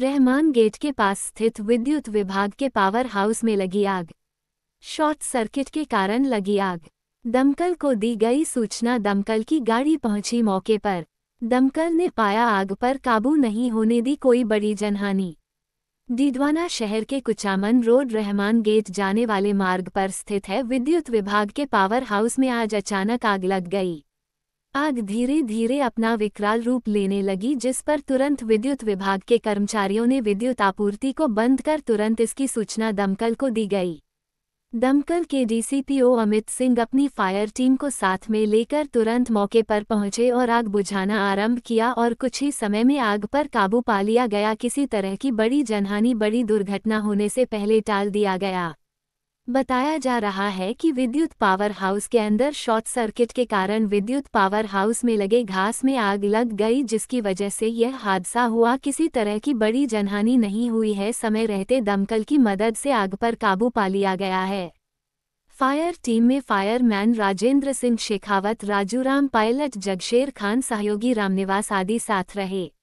Rahman gate के पास स्थित विद्युत विभाग के पावर हाउस में लगी आग शॉर्ट सर्किट के कारण लगी आग दमकल को दी गई सूचना दमकल की गाड़ी पहुंची मौके पर दमकल ने पाया आग पर काबू नहीं होने दी कोई बड़ी जनहानि डीडवाना शहर के कुचामन रोड रहमान गेट जाने वाले मार्ग पर स्थित है विद्युत विभाग के पावर हाउस में आज अचानक आग लग गई आग धीरे धीरे अपना विकराल रूप लेने लगी जिस पर तुरंत विद्युत विभाग के कर्मचारियों ने विद्युत आपूर्ति को बंद कर तुरंत इसकी सूचना दमकल को दी गई दमकल के डीसीपीओ अमित सिंह अपनी फायर टीम को साथ में लेकर तुरंत मौके पर पहुंचे और आग बुझाना आरंभ किया और कुछ ही समय में आग पर काबू पा लिया गया किसी तरह की बड़ी जनहानि बड़ी दुर्घटना होने से पहले टाल दिया गया बताया जा रहा है कि विद्युत पावर हाउस के अंदर शॉर्ट सर्किट के कारण विद्युत पावर हाउस में लगे घास में आग लग गई जिसकी वजह से यह हादसा हुआ किसी तरह की बड़ी जनहानि नहीं हुई है समय रहते दमकल की मदद से आग पर काबू पा लिया गया है फायर टीम में फायरमैन राजेंद्र सिंह शेखावत राजूराम पायलट जगशेर खान सहयोगी रामनिवास आदि साथ रहे